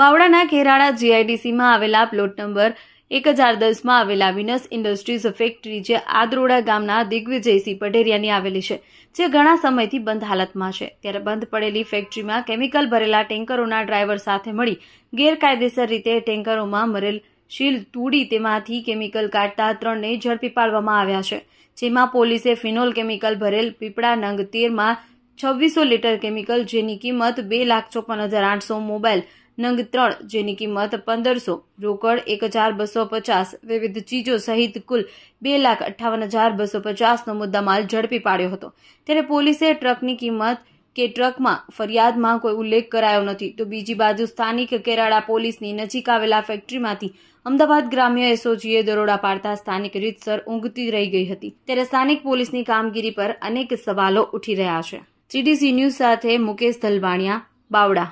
બાવડાના ખેરાળા જીઆઈડીસીમાં આવેલા plot number એક હજાર દસમાં આવેલા વિનસ ઇન્ડસ્ટ્રીઝ ફેક્ટરી જે આદરોડા ગામના દિગ્વિજયસિંહ પટેરિયાની આવેલી છે જે ઘણા સમયથી બંધ હાલતમાં છે ત્યારે બંધ પડેલી ફેક્ટરીમાં કેમિકલ ભરેલા ટેન્કરોના ડ્રાઈવર સાથે મળી ગેરકાયદેસર રીતે ટેન્કરોમાં મરેલ શીલ તૂડી તેમાંથી કેમિકલ કાઢતા ત્રણને ઝડપી પાડવામાં આવ્યા છે જેમાં પોલીસે ફિનોલ કેમિકલ ભરેલ પીપળા નંગ તેરમાં છવ્વીસો લીટર કેમિકલ જેની કિંમત બે લાખ ચોપન હજાર આઠસો મોબાઈલ નંગ ત્રણ જેની કિંમત પંદરસો રોકડ એક હજાર બસો પચાસ વિવિધ ચીજો સહિત કુલ બે લાખ અઠ્ઠાવન હજાર બસો પચાસનો મુદ્દામાલ ઝડપી પાડ્યો હતો ત્યારે પોલીસે ટ્રકની કિંમત કે ટ્રકમાં ફરિયાદમાં કોઈ ઉલ્લેખ કરાયો નથી તો બીજી બાજુ સ્થાનિક કેરાળા પોલીસની નજીક આવેલા ફેક્ટરીમાંથી અમદાવાદ ગ્રામ્ય એસઓજીએ દરોડા પાડતા સ્થાનિક રીતસર ઊંઘતી રહી ગઈ હતી ત્યારે સ્થાનિક પોલીસની કામગીરી પર અનેક સવાલો ઉઠી રહ્યા છે સીડીસી ન્યૂઝ સાથે મુકેશ ધલવાણિયા બાવડા